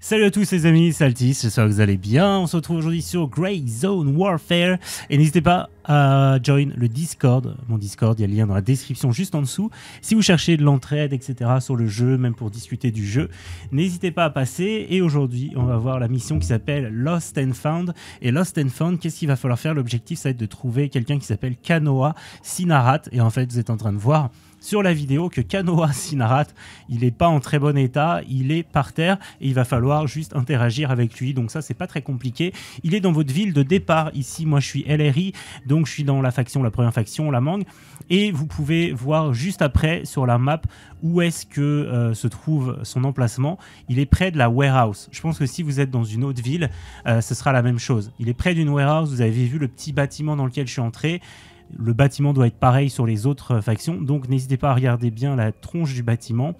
Salut à tous les amis, c'est Altis, j'espère que vous allez bien. On se retrouve aujourd'hui sur Grey Zone Warfare et n'hésitez pas à join le Discord. Mon Discord, il y a le lien dans la description juste en dessous. Si vous cherchez de l'entraide, etc. sur le jeu, même pour discuter du jeu, n'hésitez pas à passer. Et aujourd'hui, on va voir la mission qui s'appelle Lost and Found. Et Lost and Found, qu'est-ce qu'il va falloir faire L'objectif, ça va être de trouver quelqu'un qui s'appelle Kanoa Sinarat. Et en fait, vous êtes en train de voir sur la vidéo que Kanoa Sinarat, il n'est pas en très bon état, il est par terre et il va falloir juste interagir avec lui. Donc ça, c'est pas très compliqué. Il est dans votre ville de départ. Ici, moi, je suis LRI, donc je suis dans la faction, la première faction, la Mangue. Et vous pouvez voir juste après sur la map où est-ce que euh, se trouve son emplacement. Il est près de la warehouse. Je pense que si vous êtes dans une autre ville, euh, ce sera la même chose. Il est près d'une warehouse. Vous avez vu le petit bâtiment dans lequel je suis entré. Le bâtiment doit être pareil sur les autres euh, factions, donc n'hésitez pas à regarder bien la tronche du bâtiment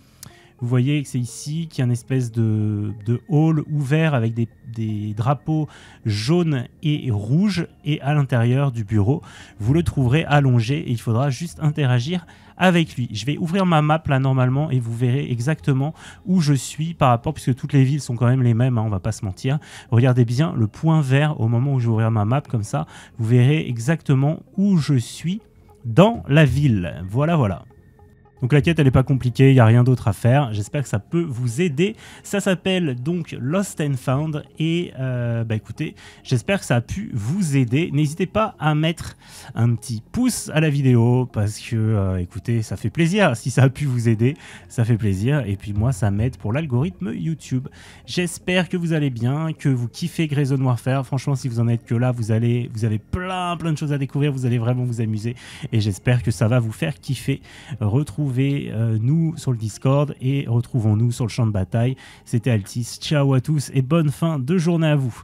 vous voyez que c'est ici qu'il y a une espèce de, hall ouvert avec des, drapeaux jaunes et rouges. Et à l'intérieur du bureau, vous le trouverez allongé et il faudra juste interagir avec lui. Je vais ouvrir ma map là normalement et vous verrez exactement où je suis par rapport, puisque toutes les villes sont quand même les mêmes, hein, on va pas se mentir. Regardez bien le point vert au moment où je vais ouvrir ma map comme ça. Vous verrez exactement où je suis dans la ville. Voilà, voilà. Donc la quête, elle n'est pas compliquée, il n'y a rien d'autre à faire. J'espère que ça peut vous aider. Ça s'appelle donc Lost and Found. Et euh, bah écoutez, j'espère que ça a pu vous aider. N'hésitez pas à mettre un petit pouce à la vidéo parce que, euh, écoutez, ça fait plaisir. Si ça a pu vous aider, ça fait plaisir. Et puis moi, ça m'aide pour l'algorithme YouTube. J'espère que vous allez bien, que vous kiffez Grayson Warfare. Franchement, si vous en êtes que là, vous, allez, vous avez plein, plein de choses à découvrir. Vous allez vraiment vous amuser. Et j'espère que ça va vous faire kiffer. retrouve Retrouvez-nous euh, sur le Discord et retrouvons-nous sur le champ de bataille. C'était Altis. Ciao à tous et bonne fin de journée à vous.